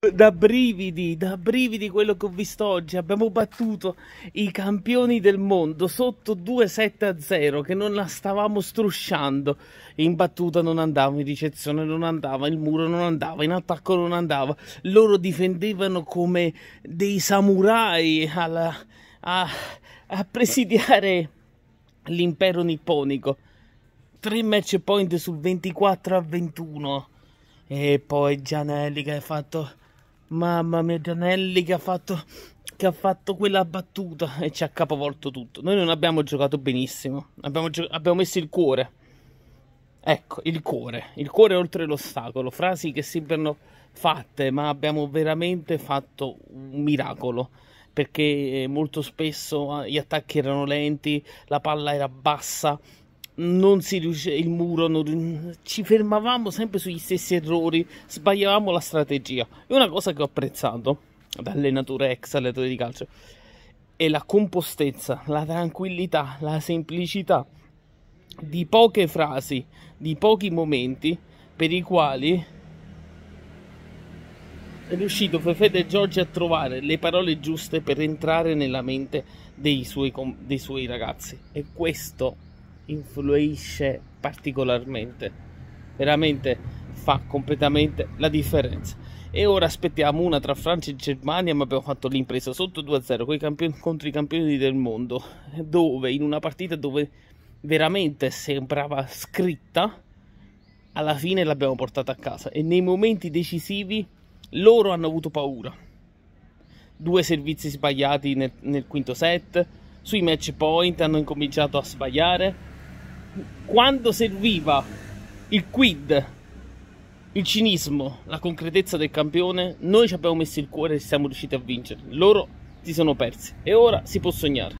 Da brividi, da brividi quello che ho visto oggi. Abbiamo battuto i campioni del mondo sotto 2-7-0 che non la stavamo strusciando. In battuta non andava, in ricezione non andava, il muro non andava, in attacco non andava. Loro difendevano come dei samurai alla, a, a presidiare l'impero nipponico. 3 match point sul 24 21. E poi Gianelli che ha fatto Mamma mia, Danelli che ha fatto che ha fatto quella battuta e ci ha capovolto tutto. Noi non abbiamo giocato benissimo, abbiamo, gio abbiamo messo il cuore. Ecco, il cuore, il cuore oltre l'ostacolo, frasi che sembrano fatte, ma abbiamo veramente fatto un miracolo, perché eh, molto spesso ah, gli attacchi erano lenti, la palla era bassa, non si riusciva, il muro, non, ci fermavamo sempre sugli stessi errori, sbagliavamo la strategia. E una cosa che ho apprezzato da allenatore ex allenatore di calcio. È la compostezza, la tranquillità, la semplicità di poche frasi, di pochi momenti per i quali è riuscito Fefede Giorgi a trovare le parole giuste per entrare nella mente dei suoi, dei suoi ragazzi. E questo è influisce particolarmente. Veramente fa completamente la differenza. E ora aspettiamo una tra Francia e Germania, ma abbiamo fatto l'impresa sotto 2-0 campioni, contro i campioni del mondo, dove in una partita dove veramente sembrava scritta, alla fine l'abbiamo portata a casa e nei momenti decisivi loro hanno avuto paura. Due servizi sbagliati nel, nel quinto set, sui match point hanno incominciato a sbagliare quando serviva il quid, il cinismo, la concretezza del campione, noi ci abbiamo messo il cuore e siamo riusciti a vincere. Loro si sono persi e ora si può sognare.